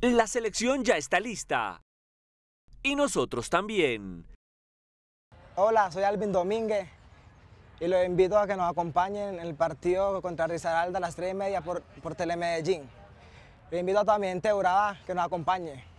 La selección ya está lista. Y nosotros también. Hola, soy Alvin Domínguez y los invito a que nos acompañen en el partido contra Risaralda a las 3 y media por, por Telemedellín. Les invito a también Teuraba que nos acompañe.